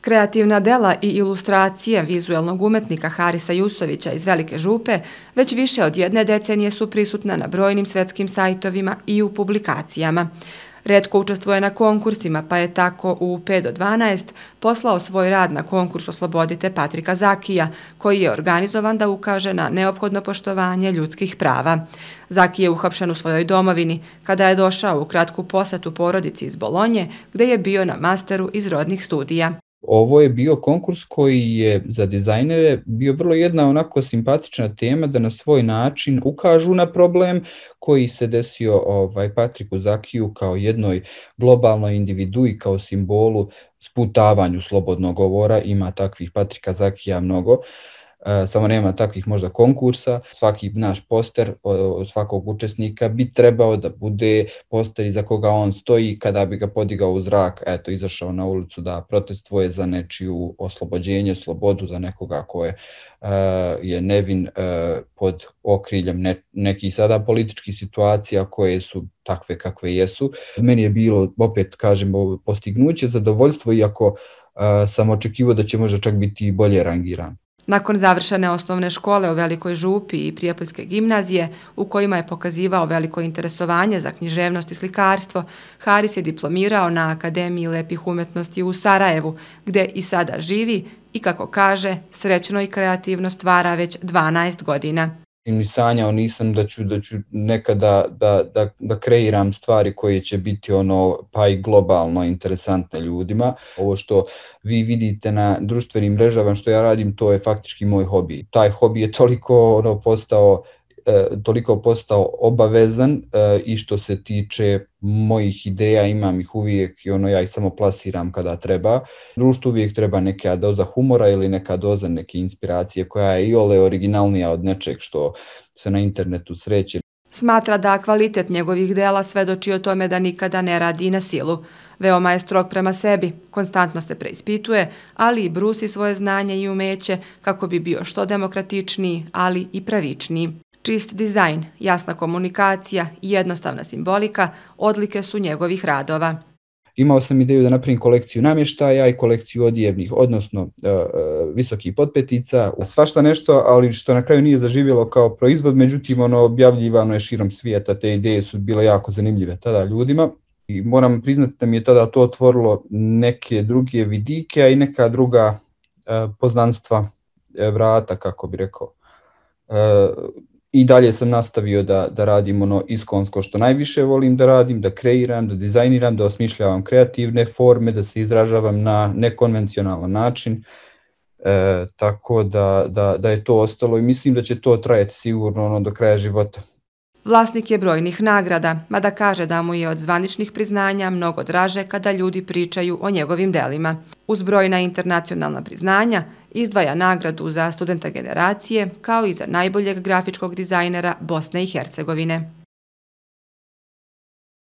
Kreativna dela i ilustracije vizuelnog umetnika Harisa Jusovića iz Velike župe već više od jedne decenije su prisutna na brojnim svetskim sajtovima i u publikacijama. Redko učestvoje na konkursima, pa je tako u 5 do 12 poslao svoj rad na konkurs Oslobodite Patrika Zakija, koji je organizovan da ukaže na neophodno poštovanje ljudskih prava. Zaki je uhapšen u svojoj domovini kada je došao u kratku posetu porodici iz Bolonje, gde je bio na masteru iz rodnih studija ovo je bio konkurs koji je za dizajnere bio vrlo jedna onako simpatična tema da na svoj način ukažu na problem koji se desio ovaj Patriku Zakiju kao jednoj globalnoj individu i kao simbolu sputavanju slobodnog govora, ima takvih Patrika Zakija mnogo. Uh, e, samo nema takvih možda konkursa. Svaki naš poster svakog učesnika bi trebao da bude poster iza koga on stoji kada bi ga podigao u zrak, eto, izašao na ulicu da protestvoje za nečiju oslobođenje, slobodu za nekoga ko je, e, je nevin e, pod okriljem ne, nekih sada političkih situacija koje su takve kakve jesu. Meni je bilo, opet kažem, postignuće, zadovoljstvo, iako Uh, sam očekivao da će možda čak biti bolje rangiran. Nakon završene osnovne škole u Velikoj župi i Prijepoljske gimnazije, u kojima je pokazivao veliko interesovanje za književnost i slikarstvo, Haris je diplomirao na Akademiji lepih umetnosti u Sarajevu, gde i sada živi i, kako kaže, srećno i kreativno stvara već 12 godina ni sanjao nisam da ću, da ću nekada da, da, da kreiram stvari koje će biti ono pa i globalno interesantne ljudima. Ovo što vi vidite na društvenim mrežama što ja radim, to je faktički moj hobi. Taj hobi je toliko ono, postao E, toliko postao obavezan e, i što se tiče mojih ideja, imam ih uvijek i ono ja ih samo plasiram kada treba. Društvu uvijek treba neka doza humora ili neka doza neke inspiracije koja je i ole originalnija od nečeg što se na internetu sreće. Smatra da kvalitet njegovih dela svedoči o tome da nikada ne radi na silu. Veoma je strog prema sebi, konstantno se preispituje, ali i brusi svoje znanje i umeće kako bi bio što demokratičniji, ali i pravičniji. Čist dizajn, jasna komunikacija i jednostavna simbolika odlike su njegovih radova. Imao sam ideju da napravim kolekciju namještaja i kolekciju odjevnih, odnosno e, e, visokih potpetica, svašta nešto, ali što na kraju nije zaživjelo kao proizvod, međutim ono objavljivano je širom svijeta, te ideje su bile jako zanimljive tada ljudima. I moram priznati da mi je tada to otvorilo neke druge vidike, a i neka druga e, poznanstva vrata, kako bi rekao i dalje sam nastavio da, da radim ono iskonsko što najviše volim da radim, da kreiram, da dizajniram, da osmišljavam kreativne forme, da se izražavam na nekonvencionalan način. E, tako da, da, da je to ostalo i mislim da će to trajati sigurno ono do kraja života. Vlasnik je brojnih nagrada, mada kaže da mu je od zvaničnih priznanja mnogo draže kada ljudi pričaju o njegovim delima. Uz brojna internacionalna priznanja izdvaja nagradu za studenta generacije kao i za najboljeg grafičkog dizajnera Bosne i Hercegovine.